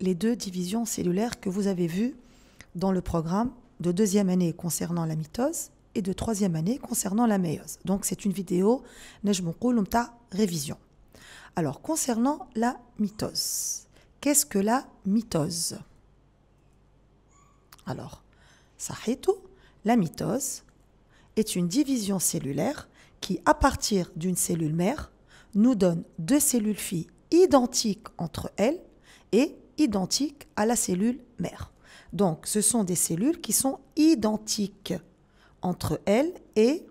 les deux divisions cellulaires que vous avez vues dans le programme de deuxième année concernant la mitose et de troisième année concernant la méiose. Donc c'est une vidéo ta révision. Alors concernant la mitose, qu'est-ce que la mitose Alors, tout, la mitose est une division cellulaire qui, à partir d'une cellule mère, nous donne deux cellules filles identiques entre elles est identique à la cellule mère. Donc, ce sont des cellules qui sont identiques entre elles et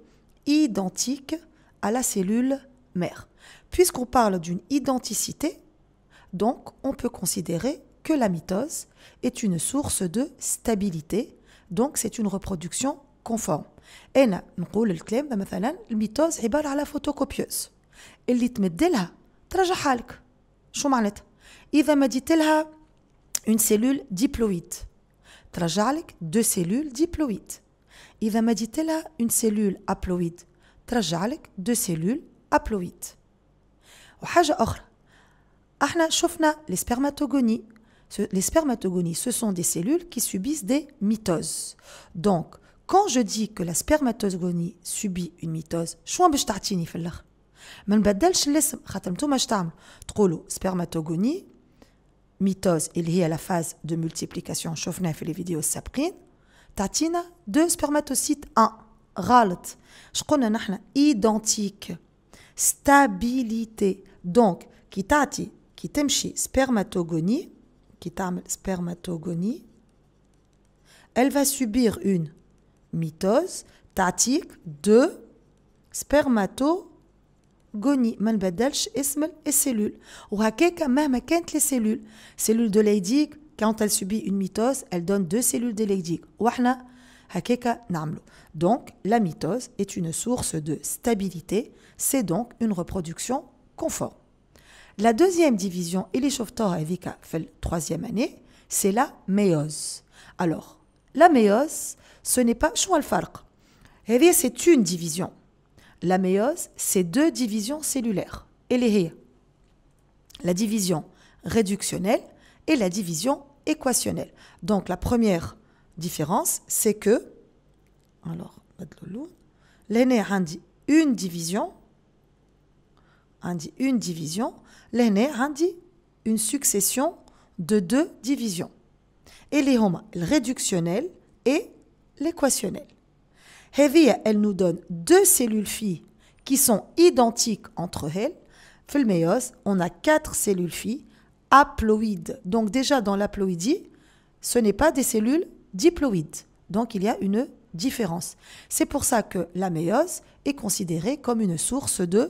identiques à la cellule mère. Puisqu'on parle d'une identicité, donc on peut considérer que la mitose est une source de stabilité, donc c'est une reproduction conforme. هنا نقول الكلام la mitose est على photocopieuse? Et تمدلها ترجعها لك شو photocopieuse. Iva m'a a une cellule diploïde. T'as deux cellules diploïdes. Il m'a a une cellule haploïde. T'as deux cellules haploïdes. Au passage, autre, nous les spermatogonies. Les spermatogonies, ce sont des cellules qui subissent des mitoses. Donc, quand je dis que la spermatogonie subit une mitose, je suis en le mitose est liée à la phase de multiplication, chauffe et les vidéos saprine. Tatina deux spermatocytes, un, ralt. Je connais identique, stabilité. Donc, qui tati, qui t'emchi, spermatogonie, qui spermatogonie, elle va subir une mitose, tatique, deux spermato غني ما نبدلش اسم السيلول وهكاك مهما كانت les cellules? Cellule de ليديك quand elle subit une mitose elle donne deux cellules de d'élecdique وحنا هكاك نعملو donc la mitose est une source de stabilité c'est donc une reproduction conforme la deuxième division les شفتوها هذيك في troisième année c'est la méiose alors la méiose ce n'est pas شو الفرق هذه c'est une division la méiose, c'est deux divisions cellulaires, et les La division réductionnelle et la division équationnelle. Donc la première différence, c'est que alors l'aîné une division une division, a une succession de deux divisions. Et les réductionnel et l'équationnelle. Hevia, elle nous donne deux cellules filles qui sont identiques entre elles في on a quatre cellules filles haploïdes donc déjà dans l'haploïdie ce n'est pas des cellules diploïdes donc il y a une différence c'est pour ça que la méiose est considérée comme une source de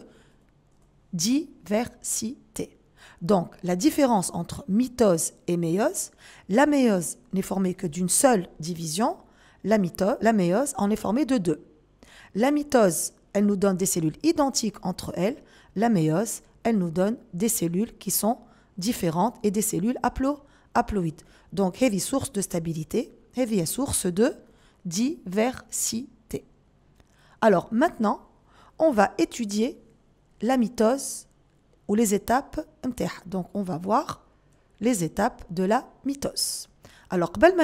diversité donc la différence entre mitose et méiose la méiose n'est formée que d'une seule division la, la méiose en est formée de deux. La mitose, elle nous donne des cellules identiques entre elles. La méiose, elle nous donne des cellules qui sont différentes et des cellules haploïdes. Donc, heavy source de stabilité, heavy source de diversité. Alors, maintenant, on va étudier la mitose ou les étapes Donc, on va voir les étapes de la mitose. Alors, قبل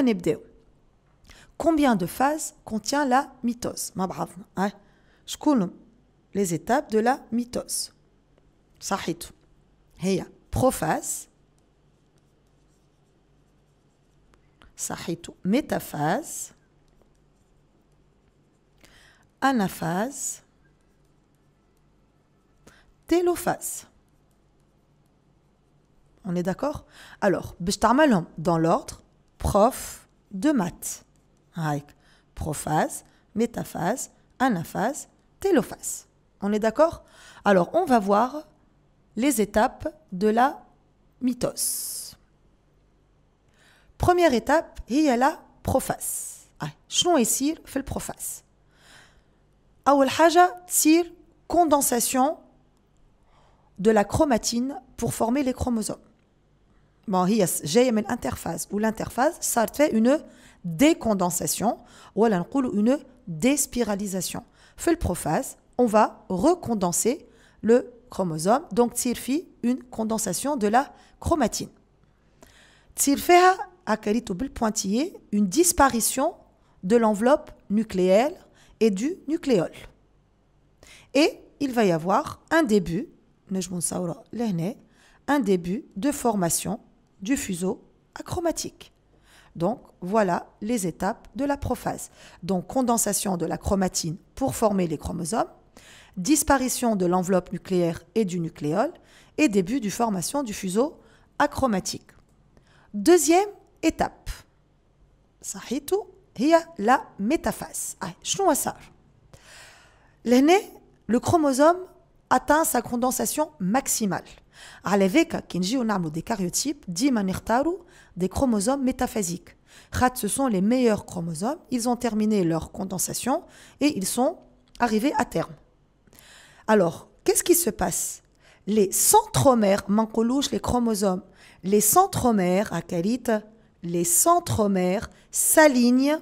combien de phases contient la mitose Je connais hein? les étapes de la mitose. Sahit. Heya. Prophase. tout. Métaphase. Anaphase. Télophase. On est d'accord Alors, je dans l'ordre, prof de maths avec prophase, métaphase, anaphase, télophase. On est d'accord Alors, on va voir les étapes de la mitose. Première étape, il y a la prophase. Ah, Sir fait le prophase. اول haja Sir condensation de la chromatine pour former les chromosomes bon, a une interface où l'interface ça fait une décondensation ou une déspiralisation Fait le prophase, on va recondenser le chromosome donc تصير une condensation de la chromatine تصير au هكا pointillé une disparition de l'enveloppe nucléaire et du nucléole et il va y avoir un début un début de formation du fuseau achromatique. Donc voilà les étapes de la prophase. Donc condensation de la chromatine pour former les chromosomes, disparition de l'enveloppe nucléaire et du nucléole, et début du formation du fuseau achromatique. Deuxième étape. y a la métaphase. Ah, شنو le chromosome atteint sa condensation maximale. À ذاك Kinji a des karyotypes, dit des chromosomes métaphasiques. ce sont les meilleurs chromosomes, ils ont terminé leur condensation et ils sont arrivés à terme. Alors, qu'est-ce qui se passe Les centromères, mancolouche les chromosomes, les centromères, akalite, les centromères s'alignent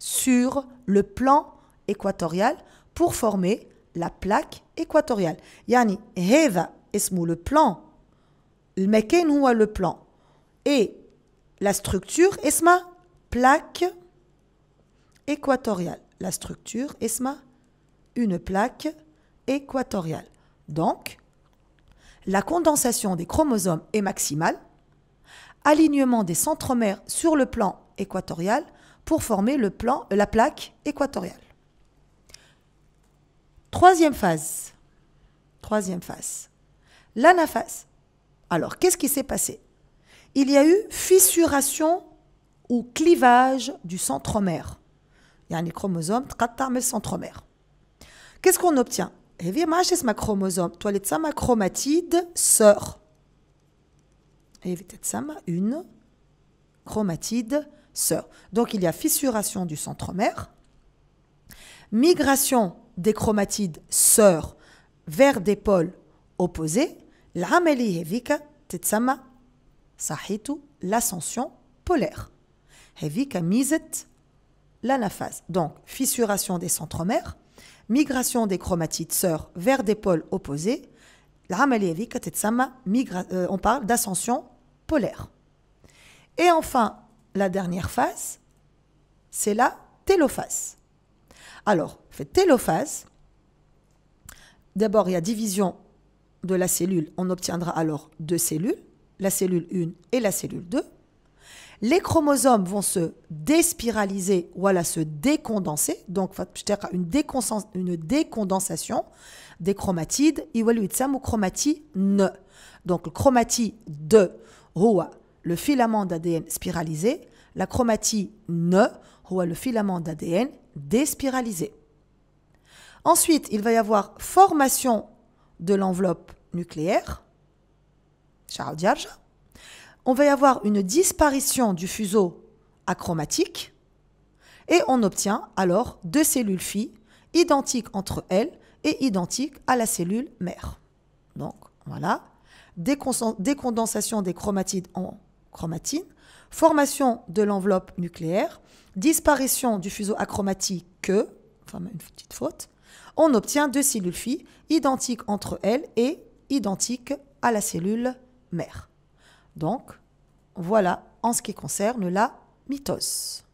sur le plan équatorial pour former la plaque équatoriale. Yani, heva, esmo le plan. المكان le plan. Et la structure esma plaque équatoriale. La structure esma une plaque équatoriale. Donc, la condensation des chromosomes est maximale. Alignement des centromères sur le plan équatorial pour former le plan, euh, la plaque équatoriale. Troisième phase. Troisième phase. L'anaphase. Alors, qu'est-ce qui s'est passé Il y a eu fissuration ou clivage du centromère. Il y a un chromosome, le centromère. Qu'est-ce qu'on obtient eh ma chromosome, toilette ma chromatide sœur. Eh une chromatide sœur. Donc il y a fissuration du centromère, migration des chromatides sœurs vers des pôles opposés, العملية tetsama صحيتو l'ascension polaire. l'anaphase. Donc, fissuration des centromères, migration des chromatides sœurs vers des pôles opposés. tetsama tetsama, euh, on parle d'ascension polaire. Et enfin, la dernière phase, c'est la télophase. Alors, faites télophase. D'abord, il y a division de la cellule. On obtiendra alors deux cellules, la cellule 1 et la cellule 2. Les chromosomes vont se déspiraliser ou voilà, se décondenser. Donc, une, décondensation, une décondensation des chromatides. ou chromatine. Donc, le chromatide 2, le filament d'ADN spiralisé. La chromatine, le filament d'ADN déspiraliser. Ensuite, il va y avoir formation de l'enveloppe nucléaire. On va y avoir une disparition du fuseau achromatique. Et on obtient alors deux cellules filles identiques entre elles et identiques à la cellule mère. Donc voilà, décondensation des chromatides en chromatine, formation de l'enveloppe nucléaire, disparition du fuseau achromatique que, enfin une petite faute, on obtient deux cellules filles identiques entre elles et identiques à la cellule mère. Donc, voilà en ce qui concerne la mitose.